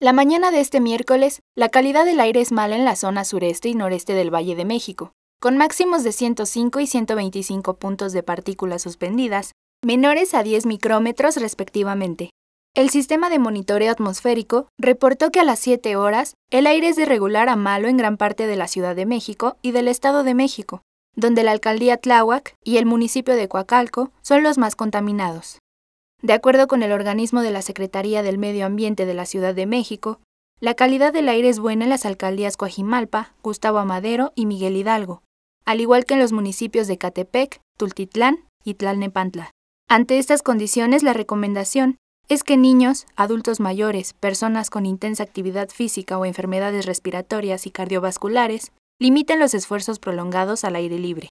La mañana de este miércoles, la calidad del aire es mala en la zona sureste y noreste del Valle de México, con máximos de 105 y 125 puntos de partículas suspendidas, menores a 10 micrómetros respectivamente. El sistema de monitoreo atmosférico reportó que a las 7 horas el aire es de regular a malo en gran parte de la Ciudad de México y del Estado de México, donde la alcaldía Tláhuac y el municipio de Coacalco son los más contaminados. De acuerdo con el organismo de la Secretaría del Medio Ambiente de la Ciudad de México, la calidad del aire es buena en las alcaldías Coajimalpa, Gustavo Amadero y Miguel Hidalgo, al igual que en los municipios de Catepec, Tultitlán y Tlalnepantla. Ante estas condiciones, la recomendación es que niños, adultos mayores, personas con intensa actividad física o enfermedades respiratorias y cardiovasculares limiten los esfuerzos prolongados al aire libre.